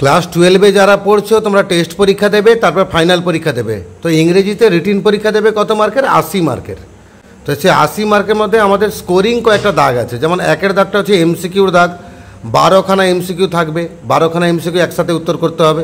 class টুয়েলভে যারা পড়ছো তোমরা টেস্ট পরীক্ষা দেবে তারপর ফাইনাল পরীক্ষা দেবে তো ইংরেজিতে রিটিন পরীক্ষা দেবে কত মার্কের আশি মার্কের তো সে আশি মার্কের মধ্যে আমাদের স্কোরিং কয়েকটা দাগ আছে যেমন একের দাগটা হচ্ছে এমসিকিউর দাগ বারোখানা এমসিকিউ থাকবে বারোখানা এমসিকিউ একসাথে উত্তর করতে হবে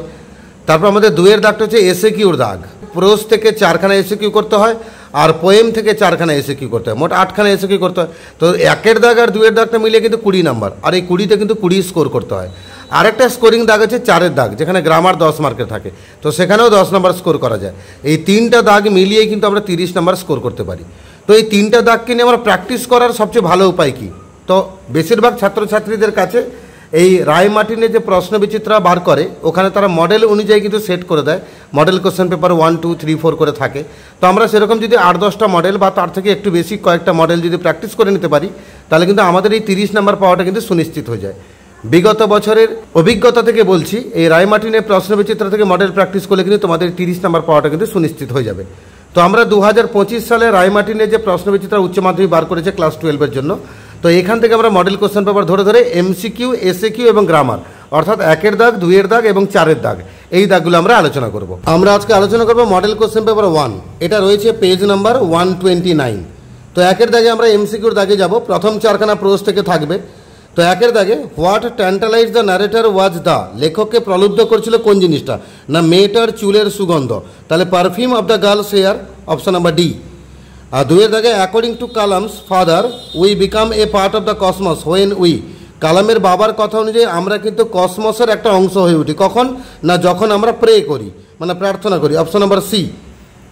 তারপর আমাদের দুয়ের দাগটা হচ্ছে এসে কিউর দাগ প্রোস থেকে চারখানা এসে কিউ করতে হয় আর পোয়েম থেকে চারখানা এসে কিউ করতে হয় মোট আটখানা এসে কিউ করতে হয় তো একের দাগ আর দুয়ের দাগটা মিলিয়ে কিন্তু কুড়ি নাম্বার আর এই কুড়িতে কিন্তু কুড়ি স্কোর করতে হয় আরেকটা স্কোরিং দাগ আছে চারের দাগ যেখানে গ্রামার দশ মার্কে থাকে তো সেখানেও দশ নম্বর স্কোর করা যায় এই তিনটা দাগ মিলিয়ে কিন্তু আমরা তিরিশ নম্বর স্কোর করতে পারি তো এই তিনটা দাগকে নিয়ে আমরা প্র্যাকটিস করার সবচেয়ে ভালো উপায় কী তো বেশিরভাগ ছাত্রছাত্রীদের কাছে এই রায় মার্টিনে যে প্রশ্ন বিচিত্রা বার করে ওখানে তারা মডেল অনুযায়ী কিন্তু সেট করে দেয় model question paper one two three four করে থাকে তো আমরা সেরকম যদি আট দশটা মডেল বা তার থেকে একটু বেশি কয়েকটা মডেল যদি প্র্যাকটিস করে নিতে পারি তাহলে কিন্তু আমাদের এই তিরিশ নাম্বার পাওয়াটা কিন্তু সুনিশ্চিত হয়ে যায় বিগত বছরের অভিজ্ঞতা থেকে বলছি এই রায়মার্টিনের প্রশ্ন বিচিত্র থেকে মডেল প্র্যাকটিস করলে কিন্তু তোমাদের তিরিশ নাম্বার পাওয়াটা কিন্তু সুনিশ্চিত হয়ে যাবে তো আমরা দু সালে রায়মার্টিনের যে প্রশ্ন বিচিত্রা উচ্চ মাধ্যমিক বার করেছে ক্লাস টুয়েলভের জন্য তো এখান থেকে আমরা মডেল কোশ্চেন পেপার ধরে ধরে কিউ এসএ কিউ এবং গ্রামার অর্থাৎ একের দাগ দুইয়ের দাগ এবং চারের দাগ এই দাগগুলো আমরা আলোচনা করব আমরা আজকে আলোচনা করব মডেল কোশ্চেন পেপার ওয়ান এটা রয়েছে page number one twenty nine তো একের দাগে আমরা এমসিকিউর দাগে যাব প্রথম চারখানা প্রোজ থেকে থাকবে তো একের দাগে what tantalize the narrator was the লেখককে প্রলুব্ধ করছিল কোন জিনিসটা না মেয়েটার চুলের সুগন্ধ তাহলে perfume of the girl's hair option number D আর দুয়ের দাগে according to Kalam's father we become a part of the cosmos when we কালামের বাবার কথা অনুযায়ী আমরা কিন্তু কসমসের একটা অংশ হয়ে উঠি কখন না যখন আমরা প্রে করি মানে প্রার্থনা করি অপশান নাম্বার সি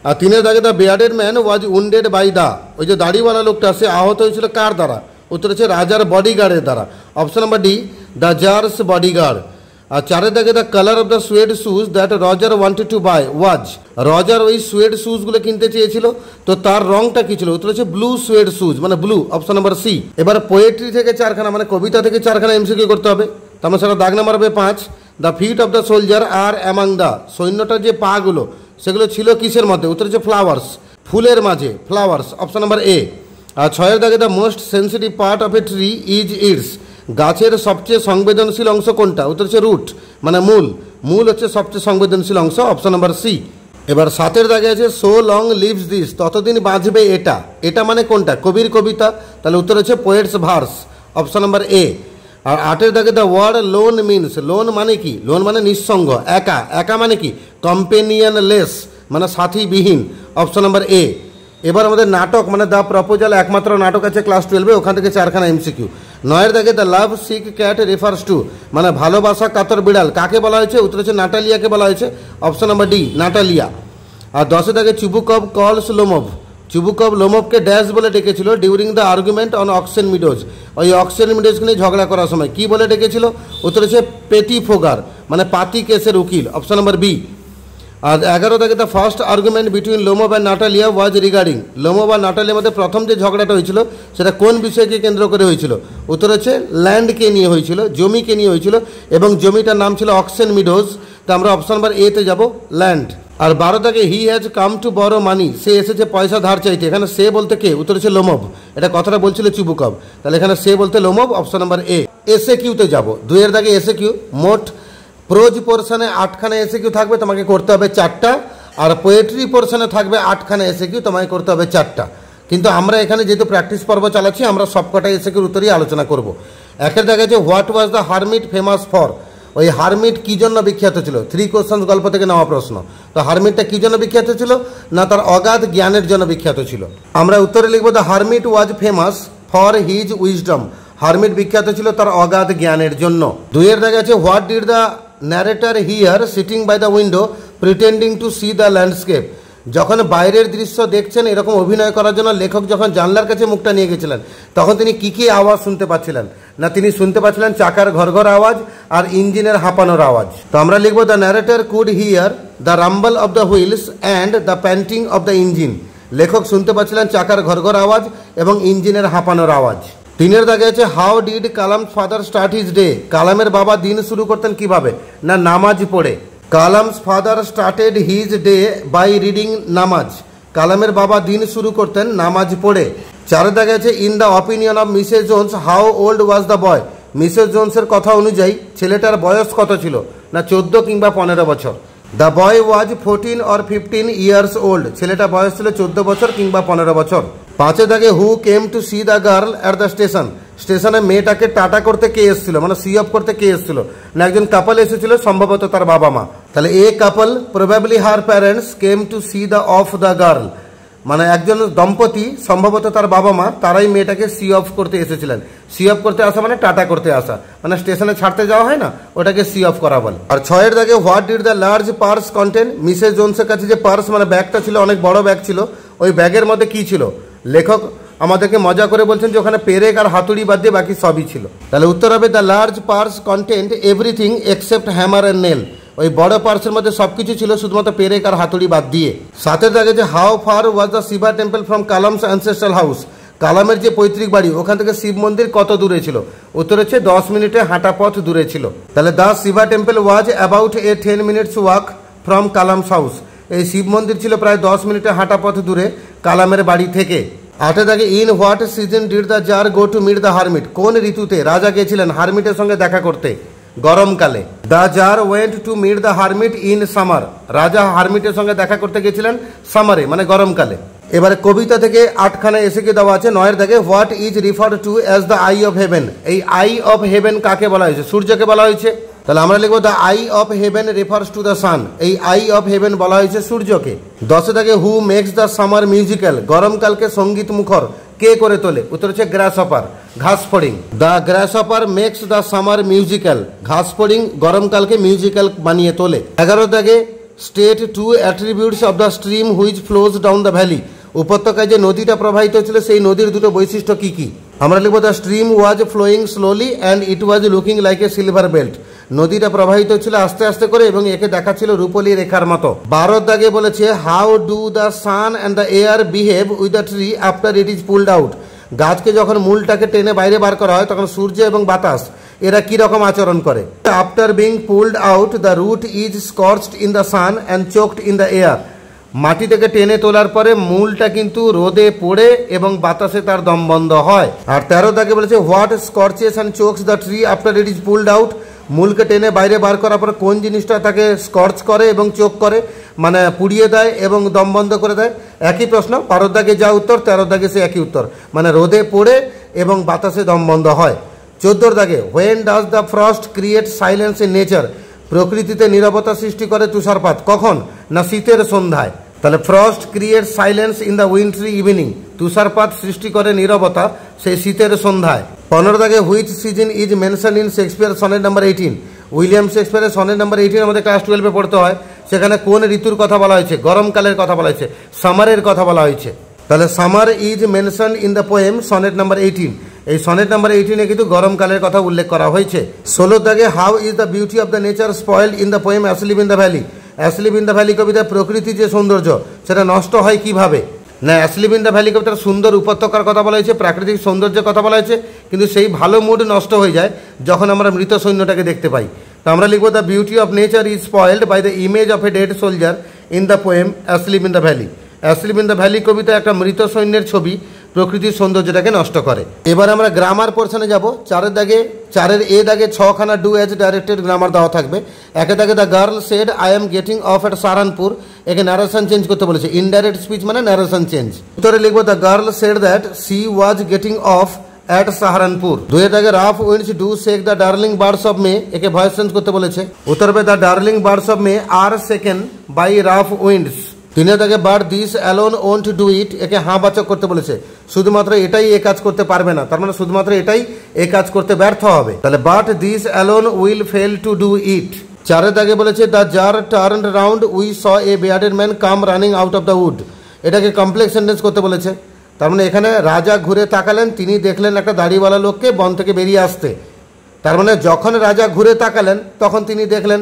আর তিনের দাগে the bearded man was wounded by the ওই যে দাড়িওয়ালা লোকটা সে আহত হয়েছিল কার দ্বারা উত্তর হচ্ছে রাজার বডিগার্ডের দ্বারা option number D the tsar's bodyguard আর চারে দেখে the colour of the suede shoes that Roger wanted to buy was Roger ওই সুয়েড শুজগুলো কিনতে চেয়েছিল তো তার রংটা কি ছিল উত্তর হচ্ছে ব্লু সুয়েড শুজ মানে ব্লু অপশন নাম্বার সি এবার পোয়েট্রি থেকে চারখানা মানে কবিতা থেকে চারখানা এমসি করতে হবে মানে সেটা দাগ নাম্বার হবে পাঁচ the feet of the soldier আর অ্যামাং দ্য সৈন্যটার যে পাগুলো সেগুলো ছিল কিসের মধ্যে উত্তর হচ্ছে ফ্লাওয়ার্স ফুলের মাঝে ফ্লাওয়ার্স অপশন নাম্বার এ আর ছয়ের দাগে the most sensitive part of a tree is its গাছের সবচেয়ে সংবেদনশীল অংশ কোনটা উত্তর হচ্ছে রুট মানে মূল মূল হচ্ছে সবচেয়ে সংবেদনশীল অংশ অপশন নাম্বার সি এবার সাতের দাগে আছে সো লং লিভস দিস ততদিন বাঁচবে এটা এটা মানে কোনটা কবির কবিতা তাহলে উত্তর হচ্ছে poet's verse option number A আর আটের দাগে the word lone means lone মানে কি লোন মানে নিঃসঙ্গ একা একা মানে কি কম্পেনিয়ান লেস মানে সাথীবিহীন অপশন নাম্বার এ এবার আমাদের নাটক মানে দ্য প্রপোজাল একমাত্র নাটক আছে ক্লাস টুয়েলভে ওখান থেকে চারখানা এমসিকিউ নয়ের দাগে the love sick cat refers to মানে ভালোবাসা কাতর বিড়াল কাকে বলা হয়েছে উত্তর হচ্ছে নাটালিয়াকে বলা হয়েছে অপশন নাম্বার ডি নাটালিয়া আর দশে দাগে চুবুকব কলস লোমভ চুবুকব লোমভকে ড্যাশ বলে ডেকেছিল during the argument on oxen meadows ওই অক্সেন মিডোজকে নিয়ে ঝগড়া করার সময় কি বলে ডেকেছিল উত্তর হচ্ছে পেটি ফোগার মানে পাতি কেসের উকিল অপশন নাম্বার বি আর এগারো থেকে the first argument between Lomov and Natalia was regarding Lomov আর নাটালিয়ার মধ্যে প্রথম যে ঝগড়াটা হয়েছিল সেটা কোন বিষয়কে কেন্দ্র করে হয়েছিল উত্তর হচ্ছে ল্যান্ডকে নিয়ে হয়েছিল জমিকে নিয়ে হয়েছিল এবং জমিটার নাম ছিল অক্সেন মিডোজ তা আমরা অপশন নাম্বার এতে যাব ল্যান্ড আর বারো থেকে হি হ্যাজ কাম টু বড় মানি সে এসেছে পয়সা ধার চাইতে এখানে সে বলতে কে উত্তর হচ্ছে লোমব এটা কথাটা বলছিল চুবুকব তাহলে এখানে সে বলতে লোমব অপশন নাম্বার এ এসে কিউতে যাবো দুয়ের দাগে এসে কিউ মোট প্রোজ পোর্শনে আটখানা এসে কিউ থাকবে তোমাকে করতে হবে চারটা আর পোয়েট্রি পোর্শনে থাকবে আটখানা এসে কিউ তোমাকে করতে হবে চারটা কিন্তু আমরা এখানে যেহেতু প্র্যাকটিস পর্ব চালাচ্ছি আমরা সবকটা এসে কিউর উত্তরই আলোচনা করব একের জায়গায় যে what was the hermit famous for ওই হারমিট কী জন্য বিখ্যাত ছিল থ্রি কোশ্চেন্স গল্প থেকে নেওয়া প্রশ্ন তো হারমিটটা কী জন্য বিখ্যাত ছিল না তার অগাধ জ্ঞানের জন্য বিখ্যাত ছিল আমরা উত্তরে লিখব the hermit was famous for his wisdom hermit বিখ্যাত ছিল তার অগাধ জ্ঞানের জন্য দুইয়ের দেখা আছে what did the narrator here sitting by the window pretending to see the landscape যখন বাইরের দৃশ্য দেখছেন এরকম অভিনয় করার জন্য লেখক যখন জানলার কাছে মুখটা নিয়ে গেছিলেন তখন তিনি কি কি আওয়াজ শুনতে পাচ্ছিলেন না তিনি শুনতে পাচ্ছিলেন চাকার ঘর ঘর আওয়াজ আর ইঞ্জিনের হাঁপানোর আওয়াজ তো আমরা লিখবো the narrator could hear the rumble of the wheels and the panting of the engine লেখক শুনতে পাচ্ছিলেন চাকার ঘর ঘর আওয়াজ এবং ইঞ্জিনের হাঁপানোর আওয়াজ তিনের দাগে আছে how did Kalam father start his day কালামের বাবা দিন শুরু করতেন কিভাবে না নামাজ পড়ে Kalam's father started his day by reading namaz কালামের বাবা দিন শুরু করতেন নামাজ পড়ে চারে দাগে আছে in the opinion of Mrs Jones how old was the boy Mrs জোন্সের কথা অনুযায়ী ছেলেটার বয়স কত ছিল না চোদ্দ কিংবা পনেরো বছর the boy was fourteen or fifteen years old ছেলেটা বয়স ছিল চোদ্দ বছর কিংবা পনেরো বছর পাঁচে দাগে who came to see the girl at the station স্টেশনে মেয়েটাকে টাটা করতে কে এসেছিল মানে সি অফ করতে কে এসেছিল না একজন কাপল এসেছিল সম্ভবত তার বাবা মা তাহলে a couple probably her parents came to see the of the girl মানে একজন দম্পতি সম্ভবত তার বাবা মা তারাই মেয়েটাকে সি অফ করতে এসেছিলেন সি অফ করতে আসা মানে টাটা করতে আসা মানে স্টেশনে ছাড়তে যাওয়া হয় না ওটাকে সি অফ করা বলে আর ছয়ের দাগে what did the large purse contain Mrs জোনসের কাছে যে পার্স মানে ব্যাগটা ছিল অনেক বড় ব্যাগ ছিল ওই ব্যাগের মধ্যে কি ছিল লেখক আমাদেরকে মজা করে বলছেন যে ওখানে পেরেক আর হাতুড়ি বাদ দিয়ে বাকি সবই ছিল তাহলে উত্তর হবে the large purse contained everything except hammer and nail ওই বড় পার্সের মধ্যে সব কিছু ছিল শুধুমাত্র পেরেক আর হাতুড়ি বাদ দিয়ে সাথে থাকে যে how far was the Shiva temple from Kalam's ancestral house কালামের যে পৈতৃক বাড়ি ওখান থেকে শিব মন্দির কত দূরে ছিল উত্তর হচ্ছে দশ মিনিটে হাঁটা পথ দূরে ছিল তাহলে the Shiva temple was about a ten minutes walk from Kalam's house এই শিব মন্দির ছিল প্রায় দশ মিনিটে হাঁটা পথ দূরে কালামের বাড়ি থেকে আটে তাকে in what season did the tsar go to meet the hermit কোন ঋতুতে রাজা গেছিলেন হারমিটের সঙ্গে দেখা করতে গরমকালে the tsar went to meet the hermit in summer রাজা হারমিটের সঙ্গে দেখা করতে গেছিলেন সামারে মানে গরমকালে এবারে কবিতা থেকে আটখানা এসে কি দেওয়া আছে নয়ের থেকে what is refer to as the eye of heaven এই আই অফ হেভেন কাকে বলা হয়েছে সূর্যকে বলা হয়েছে তাহলে আমরা লিখবো the eye of heaven refers to the sun এই আই অফ হেভেন বলা হয়েছে সূর্যকে দশে থাকে who makes the summer musical গরমকালকে সঙ্গীত মুখর কে করে তোলে উত্তর হচ্ছে অপার ঘাস ফড়িং দ্য গ্রাস অপার মেক্স দ্য সামার মিউজিক্যাল ঘাস ফড়িং গরমকালকে মিউজিক্যাল বানিয়ে তোলে এগারো দাগে state two attributes of the stream which flows down the valley উপত্যকায় যে নদীটা প্রবাহিত হচ্ছিল সেই নদীর দুটো বৈশিষ্ট্য কী কী আমরা লিখবো the stream was flowing slowly and it was looking like a silver belt নদীটা প্রবাহিত ছিল আস্তে আস্তে করে এবং একে দেখাচ্ছিল রূপলি রেখার মতো বারো দাগে বলেছে how do the sun and the air behave with the tree after it is pulled out গাছকে যখন মূলটাকে টেনে বাইরে বার করা হয় তখন সূর্য এবং বাতাস এরা কি রকম আচরণ করে after being pulled out the root is scorched in the sun and choked in the air মাটি থেকে টেনে তোলার পরে মূলটা কিন্তু রোদে পড়ে এবং বাতাসে তার দম বন্ধ হয় আর তেরো তাকে বলেছে what scorches and chokes the tree after it is pulled out মূলকে টেনে বাইরে বার করার পর কোন জিনিসটা তাকে স্কর্চ করে এবং চোখ করে মানে পুড়িয়ে দেয় এবং দম বন্ধ করে দেয় একই প্রশ্ন বারো দাগে যা উত্তর তেরো দাগে সে একই উত্তর মানে রোদে পড়ে এবং বাতাসে দম বন্ধ হয় চোদ্দোর দাগে when does the frost create silence in nature প্রকৃতিতে নিরবতা সৃষ্টি করে তুষারপাত কখন না শীতের সন্ধ্যায় তাহলে frost create silence in the wintry evening তুষারপাত সৃষ্টি করে নিরবতা সেই শীতের সন্ধ্যায় পনেরো দাগে which season is mention in Shakespeare sonnet number eighteen William শেক্সপিয়ারের সনেট নাম্বার এইটিন আমাদের ক্লাস টুয়েলভে পড়তে হয় সেখানে কোন ঋতুর কথা বলা হয়েছে গরমকালের কথা বলা হয়েছে সামারের কথা বলা হয়েছে তাহলে summer is mention in the poem sonnet number eighteen এই সনেট নাম্বার এইটিনে কিন্তু গরমকালের কথা উল্লেখ করা হয়েছে ষোলো দাগে how is the beauty of the nature spoil in the poem asleep in the valley asleep in the valley কবিতায় প্রকৃতি যে সৌন্দর্য সেটা নষ্ট হয় কিভাবে না অ্যাসলিবিন্দা ভ্যালি কবিতার সুন্দর উপত্যকার কথা বলা হয়েছে প্রাকৃতিক সৌন্দর্যের কথা বলা হয়েছে কিন্তু সেই ভালো মুড নষ্ট হয়ে যায় যখন আমরা মৃত সৈন্যটাকে দেখতে পাই তো আমরা লিখবো the beauty of nature is spoiled by the image of a dead soldier in the poem the valley the valley কবিতা একটা মৃত সৈন্যের ছবি প্রকৃতির সৌন্দর্যটাকে নষ্ট করে এবার আমরা গ্রামার পোর্শনে যাব চারের দাগে চারের এ দাগে ছখানা ডু এজ ডাইরেক্টেড গ্রামার দেওয়া থাকবে একে দাগে the girl said I am getting off at Saharanpur একে ন্যারেশন চেঞ্জ করতে বলেছে ইনডাইরেক্ট স্পিচ মানে ন্যারেশন চেঞ্জ উত্তরে লিখবো the girl said that she was getting off at Saharanpur দুয়ে দাগে rough winds do shake the darling birds of May একে voice change করতে বলেছে উত্তরবে the darling birds of May are shaken by rough winds তিনে দাগে but this alone won't do it একে হাঁ বাচক করতে বলেছে শুধুমাত্র এটাই এ কাজ করতে পারবে না তার মানে শুধুমাত্র এটাই এ কাজ করতে ব্যর্থ হবে তাহলে but this alone will fail to do it চারের দাগে বলেছে the tsar turn round we saw a bearded man come running out of the wood এটাকে কমপ্লেক্স সেন্টেন্স করতে বলেছে তার মানে এখানে রাজা ঘুরে তাকালেন তিনি দেখলেন একটা দাড়িওয়ালা লোককে বন থেকে বেরিয়ে আসতে তার মানে যখন রাজা ঘুরে তাকালেন তখন তিনি দেখলেন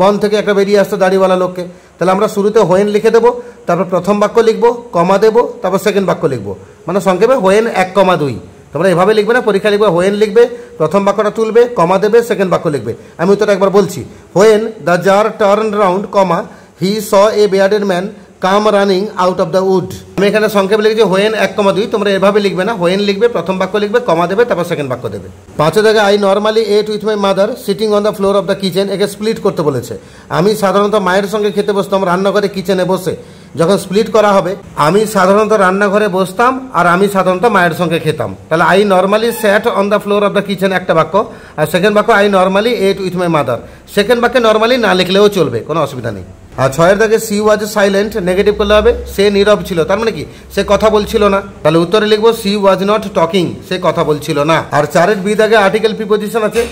বন থেকে একটা বেরিয়ে আসতে দাড়িওয়ালা লোককে তাহলে আমরা শুরুতে হোয়েন লিখে দেবো তারপর প্রথম বাক্য লিখব কমা দেবো তারপর সেকেন্ড বাক্য লিখব মানে সংক্ষেপে হোয়েন এক কমা দুই তোমরা এভাবে লিখবে না পরীক্ষা লিখবে হোয়েন লিখবে প্রথম বাক্যটা তুলবে কমা দেবে সেকেন্ড বাক্য লিখবে আমি উত্তরটা একবার বলছি when the tsar turn round comma he saw a bearded man come running out of the wood আমি এখানে সংক্ষেপে লিখেছি হোয়েন এক কমা দুই তোমরা এভাবে লিখবে না হোয়েন লিখবে প্রথম বাক্য লিখবে কমা দেবে তারপর সেকেন্ড বাক্য দেবে পাঁচের জায়গায় I normally ate with my mother sitting on the floor of the kitchen একে স্প্লিট করতে বলেছে আমি সাধারণত মায়ের সঙ্গে খেতে বসতাম রান্নাঘরে কিচেনে বসে যখন স্প্লিট করা হবে আমি সাধারণত রান্নাঘরে বসতাম আর আমি সাধারণত মায়ের সঙ্গে খেতাম তাহলে I normally sat on the floor of the kitchen একটা বাক্য আর সেকেন্ড বাক্য I normally ate with my mother second বাক্যে নর্মালি না লিখলেও চলবে কোনো অসুবিধা নেই আর ছয়ের দাগে সি ওয়াজ সাইলেন্ট নেগেটিভ করলে হবে সে নীরব ছিল তার মানে কি সে কথা বলছিল না তাহলে উত্তরে লিখবো সি ওয়াজ নট টকিং সে কথা বলছিল না আর চারের বি দাগে আর্টিকেল প্রিপোজিশন আছে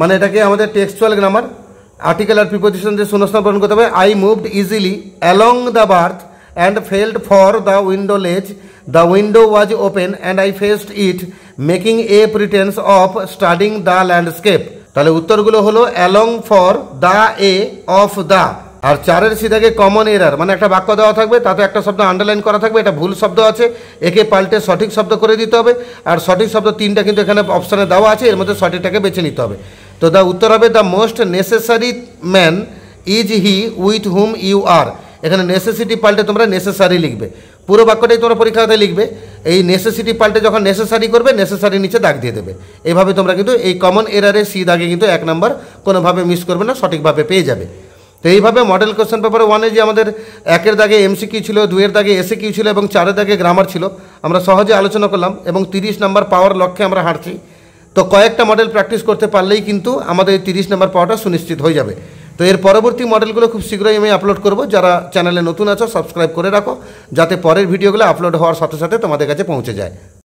মানে এটাকে আমাদের টেক্সচুয়াল গ্রামার আর্টিকেল আর প্রিপোজিশন যে শূন্যস্থান পূরণ করতে হবে I moved easily along the berth and felt for the window ledge the window was open and I faced it making a pretence of studying the landscape তাহলে উত্তরগুলো হলো along for the a of the আর চারের থাকে common error মানে একটা বাক্য দেওয়া থাকবে তাতে একটা শব্দ আন্ডারলাইন করা থাকবে এটা ভুল শব্দ আছে একে পাল্টে সঠিক শব্দ করে দিতে হবে আর সঠিক শব্দ তিনটা কিন্তু এখানে অপশানে দেওয়া আছে এর মধ্যে সঠিকটাকে বেছে নিতে হবে তো দ্য উত্তর হবে the most necessary man is he with whom you are এখানে নেসেসিটি পাল্টে তোমরা নেসেসারি লিখবে পুরো বাক্যটাই তোমরা পরীক্ষাতে লিখবে এই নেসেসিটি পাল্টে যখন নেসেসারি করবে নেসেসারি নিচে দাগ দিয়ে দেবে এইভাবে তোমরা কিন্তু এই কমন এরারে সি দাগে কিন্তু এক নম্বর কোনোভাবে মিস করবে না সঠিকভাবে পেয়ে যাবে তো এইভাবে মডেল কোয়েশ্চেন পেপার ওয়ানে যে আমাদের একের দাগে এমসি কিউ ছিল দুয়ের দাগে এসে কিউ ছিল এবং চারের দাগে গ্রামার ছিল আমরা সহজে আলোচনা করলাম এবং তিরিশ নাম্বার পাওয়ার লক্ষ্যে আমরা হাঁটছি তো কয়েকটা মডেল প্র্যাকটিস করতে পারলেই কিন্তু আমাদের তিরিশ নাম্বার পাওয়াটা সুনিশ্চিত হয়ে যাবে তো এর পরবর্তী মডেলগুলো খুব শীঘ্রই আমি আপলোড করব যারা চ্যানেলে নতুন আছো সাবস্ক্রাইব করে রাখো যাতে পরের ভিডিওগুলো আপলোড হওয়ার সাথে সাথে তোমাদের কাছে পৌঁছে যায়